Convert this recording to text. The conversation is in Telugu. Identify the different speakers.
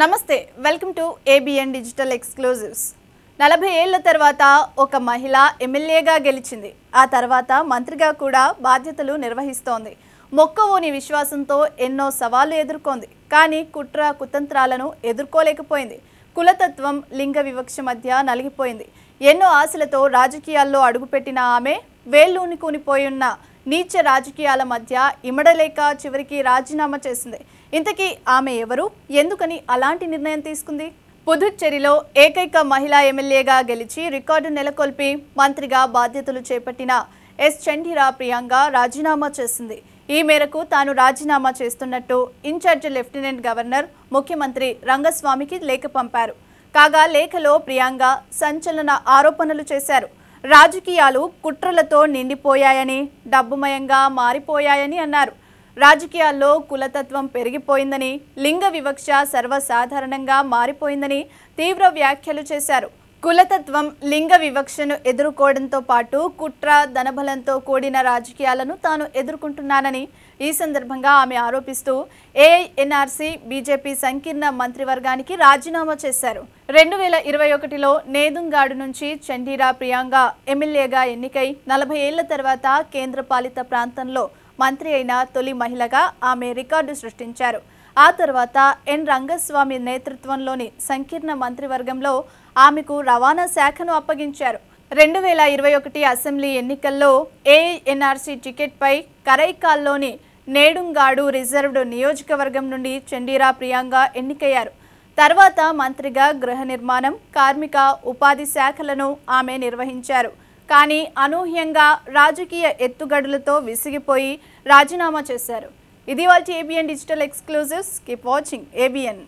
Speaker 1: నమస్తే welcome to ABN digital exclusives నలభై ఏళ్ల తర్వాత ఒక మహిళ ఎమ్మెల్యేగా గెలిచింది ఆ తర్వాత మంత్రిగా కూడా బాధ్యతలు నిర్వహిస్తోంది మొక్కవోని విశ్వాసంతో ఎన్నో సవాళ్లు ఎదుర్కొంది కానీ కుట్ర కుతంత్రాలను ఎదుర్కోలేకపోయింది కులతత్వం లింగ వివక్ష మధ్య నలిగిపోయింది ఎన్నో ఆశలతో రాజకీయాల్లో అడుగుపెట్టిన ఆమె వేళ్ళూని ఉన్న నీచ రాజకీయాల మధ్య ఇమడలేక చివరికి రాజీనామా చేసింది ఇంతకీ ఆమె ఎవరు ఎందుకని అలాంటి నిర్ణయం తీసుకుంది పుదుచ్చేరిలో ఏకైక మహిళా ఎమ్మెల్యేగా గెలిచి రికార్డు నెలకొల్పి మంత్రిగా బాధ్యతలు చేపట్టిన ఎస్ చండీరా ప్రియాంక రాజీనామా చేసింది ఈ మేరకు తాను రాజీనామా చేస్తున్నట్టు ఇన్ఛార్జ్ లెఫ్టినెంట్ గవర్నర్ ముఖ్యమంత్రి రంగస్వామికి లేఖ పంపారు కాగా లేఖలో ప్రియాంక సంచలన ఆరోపణలు చేశారు రాజకీయాలు కుట్రలతో నిండిపోయాయని డబ్బుమయంగా మారిపోయాయని అన్నారు రాజకీయాల్లో కులతత్వం పెరిగిపోయిందని లింగ వివక్ష సర్వసాధారణంగా మారిపోయిందని తీవ్ర వ్యాఖ్యలు చేశారు కులతత్వం లింగ వివక్షను ఎదుర్కోవడంతో పాటు కుట్ర ధనబలంతో కూడిన రాజకీయాలను తాను ఎదుర్కొంటున్నానని ఈ సందర్భంగా ఆమె ఆరోపిస్తూ ఏఐఎన్ఆర్సీ బీజేపీ సంకీర్ణ మంత్రివర్గానికి రాజీనామా చేశారు రెండు వేల ఇరవై ఒకటిలో నేదుంగాడు నుంచి చండీరా ప్రియాంక ఎమ్మెల్యేగా ఎన్నికై నలభై ఏళ్ల తర్వాత కేంద్ర పాలిత ప్రాంతంలో మంత్రి అయిన తొలి మహిళగా ఆమె రికార్డు సృష్టించారు ఆ తర్వాత ఎన్ రంగస్వామి నేతృత్వంలోని సంకీర్ణ మంత్రివర్గంలో ఆమెకు రవాణా శాఖను అప్పగించారు రెండు వేల ఇరవై ఒకటి అసెంబ్లీ ఎన్నికల్లో ఏఎన్ఆర్సీ టికెట్పై కరైకాల్లోని నేడుంగాడు రిజర్వ్డ్ నియోజకవర్గం నుండి చండీరా ప్రియాంక ఎన్నికయ్యారు తర్వాత మంత్రిగా గృహ నిర్మాణం కార్మిక ఉపాధి శాఖలను ఆమె నిర్వహించారు కానీ అనూహ్యంగా రాజకీయ ఎత్తుగడులతో విసిగిపోయి రాజీనామా చేశారు ఇది వాళ్ళ ABN digital exclusives keep watching ABN